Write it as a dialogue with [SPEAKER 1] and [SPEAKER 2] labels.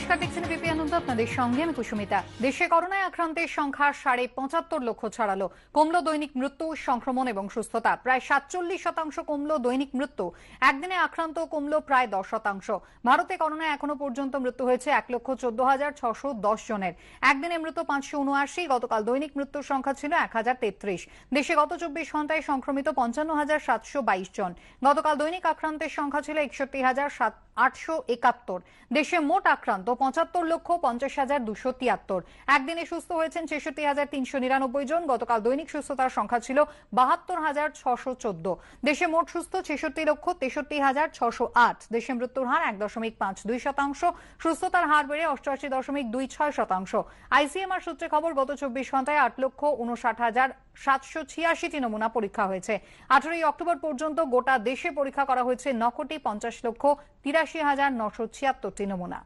[SPEAKER 1] নমস্কার দেখছেন বিপি আনন্দ আপনাদের সঙ্গে আমি কুসুমিতা দেশে করোনায় আক্রান্তের সংখ্যা সাড়ে পঁচাত্তর লক্ষ ছাড়ালো কমল দৈনিক মৃত্যু সংক্রমণ এবং সুস্থতা প্রায় সাতচল্লিশ শতাংশ কমল দৈনিক মৃত্যু একদিনে আক্রান্ত কমল প্রায় দশ শতাংশ ভারতে করোনায় এখনো পর্যন্ত মৃত্যু হয়েছে এক লক্ষ চোদ্দ হাজার ছশো দশ জনের একদিনে মৃত পাঁচশো উনআশি গতকাল দৈনিক মৃত্যুর সংখ্যা ছিল এক হাজার তেত্রিশ দেশে গত চব্বিশ ঘন্টায় সংক্রমিত পঞ্চান্ন হাজার সাতশো বাইশ জন গতকাল দৈনিক আক্রান্তের সংখ্যা ছিল একষট্টি হাজার সাত আটশো একাত্তর দেশে মোট আক্রান্ত পঁচাত্তর লক্ষ পঞ্চাশ হাজার দুশো তিয়াত্তর একদিনে সুস্থ হয়েছেন ছেষট্টি হাজার তিনশো নিরানব্বই জন গতকাল দৈনিক সুস্থতার সংখ্যা ছিল বাহাত্তর হাজার ছশো চোদ্দ দেশে মোট সুস্থ ছেষট্টি লক্ষ তেষট্টি হাজার ছশো আট দেশে মৃত্যুর হার এক দশমিক পাঁচ দুই শতাংশ সুস্থতার হার বেড়ে অষ্টআশি দশমিক দুই ছয় শতাংশ আইসিএমআর সূত্রে খবর গত চব্বিশ ঘন্টায় আট লক্ষ উনষাট হাজার সাতশো ছিয়াশিটি নমুনা পরীক্ষা হয়েছে আঠারোই অক্টোবর পর্যন্ত গোটা দেশে পরীক্ষা করা হয়েছে ন কোটি পঞ্চাশ লক্ষ তিরাশি হাজার নশো ছিয়াত্তরটি নমুনা